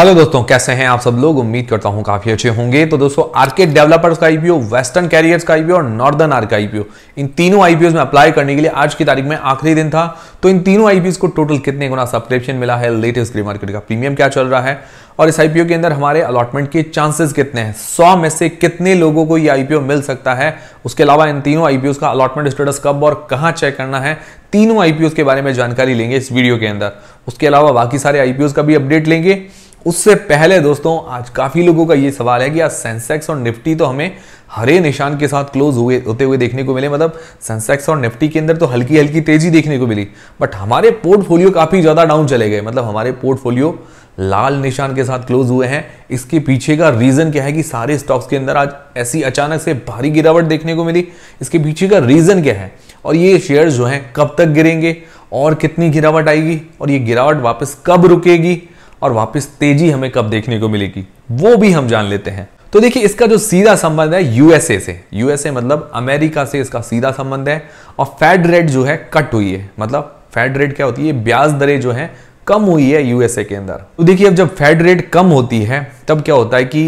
hello दोस्तों कैसे हैं आप सब लोग उम्मीद करता हूं काफी अच्छे होंगे तो दोस्तों आर्केट डेवलपर्स का आईपीओ वेस्टर्न कैरियर्स का आईपीओ और नॉर्दर्न का आईपीओ इन तीनों आईपीओ में अप्लाई करने के लिए आज की तारीख में आखिरी दिन था तो इन तीनों आईपीओ को टोटल कितने गुना सब्सक्रिप्शन मिला है लेटेस्ट ग्री मार्केट का प्रीमियम क्या चल रहा है और इस आईपीओ के अंदर हमारे अलॉटमेंट के चांसेस कितने हैं सौ में से कितने लोगों को ये आईपीओ मिल सकता है उसके अलावा इन तीनों आईपीओ का अलॉटमेंट स्टेटस कब और कहां चेक करना है तीनों आईपीओ के बारे में जानकारी लेंगे इस वीडियो के अंदर उसके अलावा बाकी सारे आईपीओ का भी अपडेट लेंगे उससे पहले दोस्तों आज काफ़ी लोगों का ये सवाल है कि आज सेंसेक्स और निफ्टी तो हमें हरे निशान के साथ क्लोज हुए होते हुए देखने को मिले मतलब सेंसेक्स और निफ्टी के अंदर तो हल्की हल्की तेजी देखने को मिली बट हमारे पोर्टफोलियो काफ़ी ज़्यादा डाउन चले गए मतलब हमारे पोर्टफोलियो लाल निशान के साथ क्लोज हुए हैं इसके पीछे का रीज़न क्या है कि सारे स्टॉक्स के अंदर आज ऐसी अचानक से भारी गिरावट देखने को मिली इसके पीछे का रीज़न क्या है और ये शेयर जो हैं कब तक गिरेंगे और कितनी गिरावट आएगी और ये गिरावट वापस कब रुकेगी और वापस तेजी हमें कब देखने को मिलेगी वो भी हम जान लेते हैं तो देखिए इसका जो सीधा संबंध है यूएसए से यूएसए मतलब अमेरिका से इसका सीधा संबंध है और फेड रेट जो है कट हुई है मतलब फेड रेट क्या होती है ब्याज दरें जो है कम हुई है यूएसए के अंदर तो देखिए अब जब फेड रेट कम होती है तब क्या होता है कि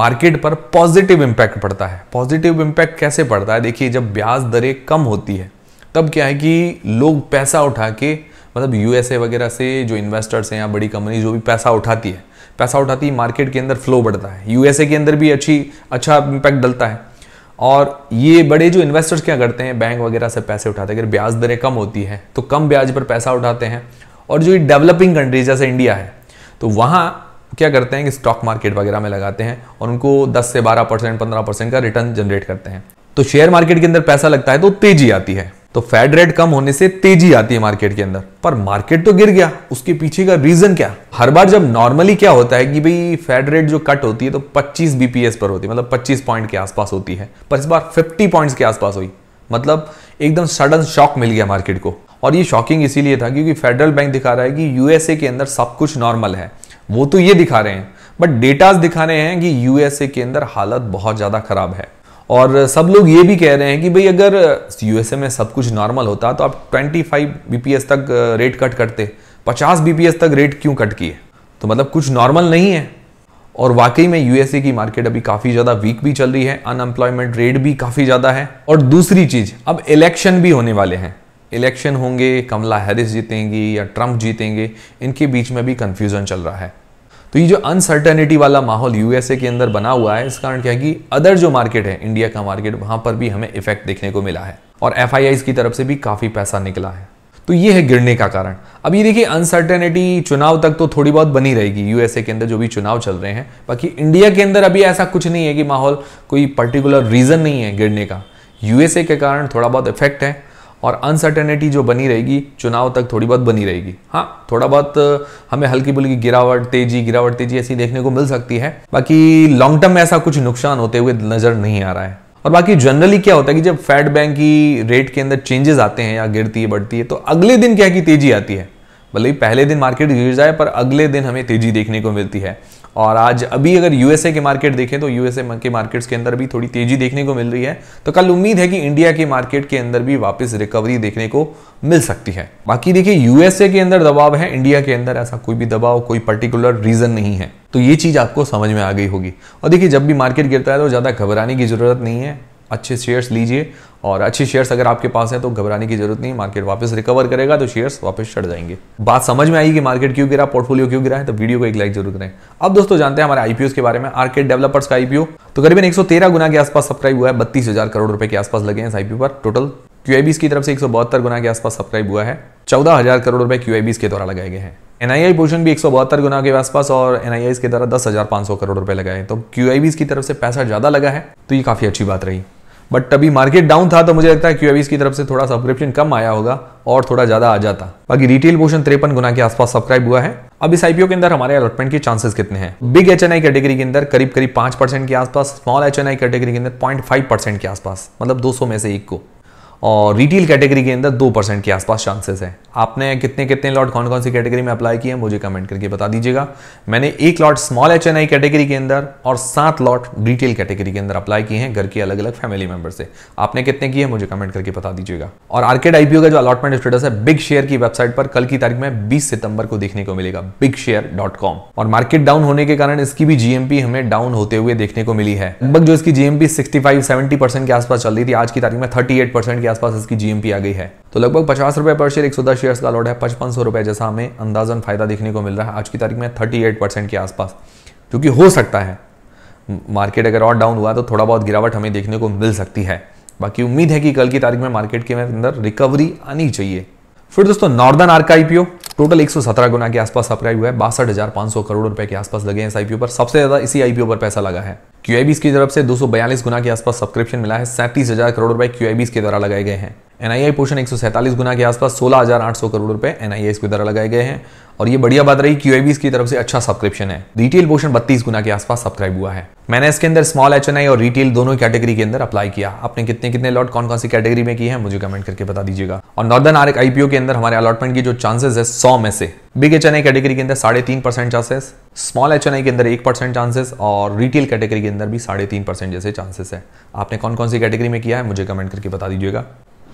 मार्केट पर पॉजिटिव इंपैक्ट पड़ता है पॉजिटिव इंपैक्ट कैसे पड़ता है देखिए जब ब्याज दरें कम होती है तब क्या है कि लोग पैसा उठा के मतलब यूएसए वगैरह से जो इन्वेस्टर्स हैं या बड़ी कंपनी जो भी पैसा उठाती है पैसा उठाती है मार्केट के अंदर फ्लो बढ़ता है यूएसए के अंदर भी अच्छी अच्छा इम्पैक्ट डलता है और ये बड़े जो इन्वेस्टर्स क्या करते हैं बैंक वगैरह से पैसे उठाते हैं अगर ब्याज दरें कम होती है तो कम ब्याज पर पैसा उठाते हैं और जो ये डेवलपिंग कंट्रीज जैसे इंडिया है तो वहाँ क्या करते हैं कि स्टॉक मार्केट वगैरह में लगाते हैं और उनको 10 से 12 परसेंट पंद्रह परसेंट का रिटर्न जनरेट करते हैं तो शेयर मार्केट के अंदर पैसा लगता है तो तेजी आती है तो फेड रेट कम होने से तेजी आती है मार्केट के अंदर पर मार्केट तो गिर गया उसके पीछे का रीजन क्या हर बार जब नॉर्मली क्या होता है कि भाई फेड रेट जो कट होती है तो 25 बीपीएस पर होती है मतलब 25 पॉइंट के आसपास होती है पर इस बार 50 पॉइंट्स के आसपास हुई मतलब एकदम सडन शॉक मिल गया मार्केट को और ये शॉकिंग इसीलिए था क्योंकि फेडरल बैंक दिखा रहा है कि यूएसए के अंदर सब कुछ नॉर्मल है वो तो ये दिखा रहे हैं बट डेटाज दिखा रहे हैं कि यूएसए के अंदर हालत बहुत ज्यादा खराब है और सब लोग ये भी कह रहे हैं कि भाई अगर यूएसए में सब कुछ नॉर्मल होता तो आप 25 फाइव तक रेट कट करते 50 बीपीएस तक रेट क्यों कट किए तो मतलब कुछ नॉर्मल नहीं है और वाकई में यूएसए की मार्केट अभी काफ़ी ज़्यादा वीक भी चल रही है अनएम्प्लॉयमेंट रेट भी काफ़ी ज़्यादा है और दूसरी चीज़ अब इलेक्शन भी होने वाले हैं इलेक्शन होंगे कमला हैरिस जीतेंगी या ट्रंप जीतेंगे इनके बीच में भी कन्फ्यूज़न चल रहा है तो ये जो अनसर्टेनिटी वाला माहौल यूएसए के अंदर बना हुआ है इस कारण क्या है कि अदर जो मार्केट है इंडिया का मार्केट वहां पर भी हमें इफेक्ट देखने को मिला है और एफ की तरफ से भी काफ़ी पैसा निकला है तो ये है गिरने का कारण अब ये देखिए अनसर्टेनिटी चुनाव तक तो थोड़ी बहुत बनी रहेगी यूएसए के अंदर जो भी चुनाव चल रहे हैं बाकी इंडिया के अंदर अभी ऐसा कुछ नहीं है कि माहौल कोई पर्टिकुलर रीज़न नहीं है गिरने का यूएसए के कारण थोड़ा बहुत इफेक्ट है और अनसर्टेनिटी जो बनी रहेगी चुनाव तक थोड़ी बहुत बनी रहेगी हाँ थोड़ा बहुत हमें हल्की बुल्की गिरावट तेजी गिरावट तेजी ऐसी देखने को मिल सकती है बाकी लॉन्ग टर्म में ऐसा कुछ नुकसान होते हुए नजर नहीं आ रहा है और बाकी जनरली क्या होता है कि जब फेड बैंक की रेट के अंदर चेंजेस आते हैं या गिरती है बढ़ती है तो अगले दिन क्या की तेजी आती है भले ही पहले दिन मार्केट गिर जाए पर अगले दिन हमें तेजी देखने को मिलती है और आज अभी अगर यूएसए के मार्केट देखें तो यूएसए के मार्केट्स के अंदर भी थोड़ी तेजी देखने को मिल रही है तो कल उम्मीद है कि इंडिया के मार्केट के अंदर भी वापस रिकवरी देखने को मिल सकती है बाकी देखिए यूएसए के अंदर दबाव है इंडिया के अंदर ऐसा कोई भी दबाव कोई पर्टिकुलर रीजन नहीं है तो ये चीज़ आपको समझ में आ गई होगी और देखिए जब भी मार्केट गिरता है तो ज़्यादा घबराने की ज़रूरत नहीं है अच्छे शेयर्स लीजिए और अच्छे शेयर्स अगर आपके पास हैं तो घबराने की जरूरत नहीं मार्केट वापस रिकवर करेगा तो शेयर्स वापस चढ़ जाएंगे बात समझ में आई कि मार्केट क्यों गिरा पोर्टफोलियो क्यों गिरा है तो वीडियो को एक लाइक जरूर करें अब दोस्तों जानते हैं हमारे आईपीओ के बारे में आर्केट डेवलपर्स का आईपीओ तो करीबन एक गुना के आसपास सब्सक्राइब हुआ है बत्तीस हजार करोड़ रुपए के आसपास लगे हैं इस आईपीओ पर टोटल क्यूआईबीस की तरफ से एक गुना के आसपास सब्सक्राइब हुआ है चौदह हजार करोड़ रुपए क्यूआईबीस के द्वारा लगाए गए हैं एनआईआई पोर्शन भी एक गुना के आसपास और एनआईआई के द्वारा दस करोड़ रुपए लगाए तो क्यूआईबीस की तरफ से पैसा ज्यादा लगा है तो ये काफी अच्छी बात रही बट अभी मार्केट डाउन था तो मुझे लगता है क्यूएवीस की तरफ से थोड़ा सब्सक्रिप्शन कम आया होगा और थोड़ा ज्यादा आ जाता बाकी रिटेल पोर्शन तिरपन गुना के आसपास सब्सक्राइब हुआ है अब इस आईपीओ के अंदर हमारे अलॉटमेंट के चांसेस कितने हैं बिग एच कैटेगरी के अंदर करीब करीब पांच परसेंट के आसपास स्मॉल एच कैटेगरी के अंदर पॉइंट फाइव परसेंट के आसपास मतलब दो सौ में से एक को और रिटेल कैटेगरी के अंदर दो परसेंट के आसपास चांसेस है आपने कितने कितने लॉट कौन कौन सी कैटेगरी में अप्लाई किए मुझे कमेंट करके बता दीजिएगा मैंने एक लॉट स्मॉल एच कैटेगरी के अंदर और सात लॉट रिटेल कैटेगरी के अंदर अप्लाई किए हैं घर के अलग अलग फैमिली मेंबर से आपने कितने किए मुझे कमेंट करके बता दीजिएगा और आर्केड आईपीओ का जो अलॉटमेंट स्टेटस है बिग शेयर की वेबसाइट पर कल की तारीख में बीस सितंबर को देखने को मिलेगा बिग शेयर डॉट कॉम और मार्केट डाउन होने के कारण इसकी भी जीएमपी हमें डाउन होते हुए देखने को मिली है लगभग जो इसकी जीएमपी सिक्सटी फाइव के आसपास चल रही थी आज की तारीख में थर्टी के आसपास इसकी जीएमपी आ गई है तो लगभग पचास रुपए पर शेयर एक सौ दस शेयर का लॉट है पचपन सौ रुपए जैसा हमें अंदाजन फायदा देखने को मिल रहा है आज की तारीख में थर्टी एट परसेंट के आसपास जो कि हो सकता है मार्केट अगर और डाउन हुआ तो थोड़ा बहुत गिरावट हमें देखने को मिल सकती है बाकी उम्मीद है कि कल की तारीख में मार्केट के अंदर रिकवरी आनी चाहिए फिर दोस्तों नॉर्दर्न आर्क आईपीओ टोटल 117 गुना के आसपास सप्लाई हुआ है बासठ करोड़ रुपए के आसपास लगे हैं इस आईपीओ पर सबसे ज्यादा इसी आईपीओ पर पैसा लगा है क्यू की तरफ से दो गुना के आसपास सब्सक्रिप्शन मिला है सैंतीस हज़ार करोड़ रुपए क्यू के द्वारा लगाए गए हैं एनआईआई पोर्शन एक गुना के आसपास 16,800 करोड़ रुपए एनआईआई के द्वारा लगाए गए हैं और ये बढ़िया बात रही क्यूआईबीस की तरफ से अच्छा सब्सक्रिप्शन है रिटेल पोर्शन 32 गुना के आसपास सब्सक्राइब हुआ है मैंने इसके अंदर स्मॉल एच और रिटेल दोनों कैटेगरी के अंदर अप्लाई किया आपने कितने कितने लॉट कौन कौन सी कैटेगरी में की है मुझे कमेंट करके बता दीजिएगा और नॉर्दर्न आर आईपीओ के अंदर हमारे अलॉटमेंट की जो चांसेस है सौ में से बिग एच कैटेगरी के अंदर साढ़े तीन परसेंट चांसेस स्मॉल एच के अंदर एक परसेंट चांसेस और रिटेल कैटेगरी के अंदर भी साढ़े तीन परसेंट जैसे चांसेस है आपने कौन कौन सी कैटेगरी में किया है मुझे कमेंट करके बता दीजिएगा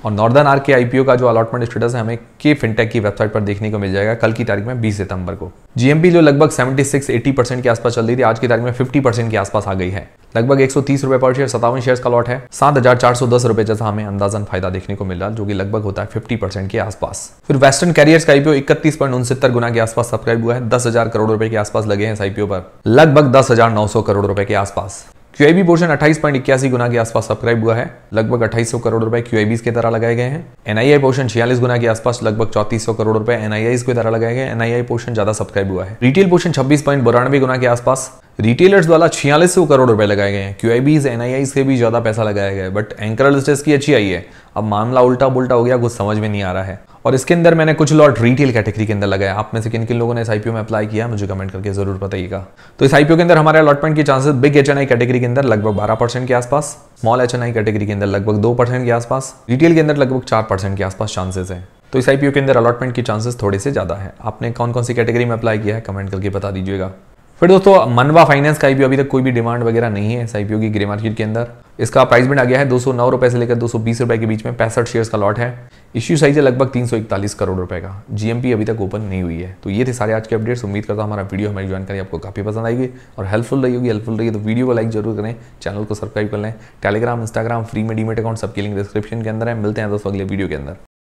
और नॉर्दर्न आर के आईपीओ का जो अलॉटमेंट स्टेटस है हमें के फिनटेक की वेबसाइट पर देखने को मिल जाएगा कल की तारीख में 20 सितंबर को जीएमपी जो लगभग 76 80 परसेंट के आसपास चल रही थी आज की तारीख में 50 परसेंट के आसपास आ गई है लगभग एक सौ पर शेयर सतावन शेयर का लॉट है सात हजार चार सौ दस रुपए जैसा हमें अंदाजन फायदा देखने को मिल रहा जो कि लगभग होता है फिफ्टी परसेंट के आसपास फिर वेस्टर्न कैरियर का आईपीओ इकतीस पॉइंट गुना के आसपास सब्सक्राइब हुआ है दस हजार करोड़ रुपए के आसपास लगे हैं इस आईपीओ पर लगभग दस हजार नौ सौ करोड़ रुपए के आसपास क्यूआईबी पोर्शन अट्ठाईस पॉइंट इक्यासी गुना के आसपास सब्सक्राइब हुआ है लगभग अट्ठाईस सौ करोड़ रुपए क्यूआईबीज के द्वारा लगाए गए हैं एनआईआई पोर्शन छियालीस गुना के आसपास लगभग चौतीस सौ करोड़ रुपए एनआईआई के तरह लगाए गए एनआईआई पोर्शन ज्यादा सब्सक्राइब हुआ है रिटेल पोर्शन छब्बीस पॉइंट बरानवे गुना के आसपास रिटेलर्स द्वारा छियालीस सौ करोड़ रुपए लगाए गए हैं क्यूआईबीज एनआईआई से भी ज्यादा पैसा लगाया गया है बट एंकर लिस्टर्स की अच्छी आई है अब मामला उल्टा बुलटा हो गया कुछ समझ में नहीं आ रहा है और इसके अंदर मैंने कुछ लॉट रिटेल कैटेगरी के अंदर लगाया आप में से किन किन लोगों ने इस आईपीओ में अप्लाई किया मुझे कमेंट करके जरूर बताइएगा तो इस आईपीओ के अंदर हमारे अलॉटमेंट की चांसेस बिग एच कैटेगरी के अंदर लगभग बारह परसेंट के आसपास स्मॉल एच कैटेगरी के अंदर लगभग दो परसेंट के आसपास रिटेल के अंदर लगभग चार परसेंट के आसपास चांसेस है तो इस आईपीओ के अंदर अलॉटमेंट की चांसेस थोड़े से ज़्यादा है आपने कौन कौन सी कैटेगरी में अप्लाई किया है कमेंट करके बता दीजिएगा फिर दोस्तों मनवा फाइनेंस का आईपीओ अभी तक कोई भी डिमांड वगैरह नहीं है इस आईपीओ की ग्रे मार्केट के अंदर इसका प्राइस बैंड आ गया है दो सौ रुपए से लेकर दो सौ रुपए के बीच में पैंसठ शेयर्स का लॉट है इश्यू साइज है लगभग तीन करोड़ रुपए का जीएमपी अभी तक ओपन नहीं हुई है तो ये थे सारे आज के अपडेट्स उम्मीद करता हूँ हमारा वीडियो हमारी जानकारी आपको काफी पसंद आएगी और हेल्पफुल रही होगी हेल्पफुल रही है तो वीडियो को लाइक जरूर करें चैनल को सब्सक्राइब कर लें टेलीग्राम इंस्टाग्राम फ्री में डीमेट अकाउंट सबके लिंक डिस्क्रिप्शन के अंदर है मिलते हैं दोस्तों अगले वीडियो के अंदर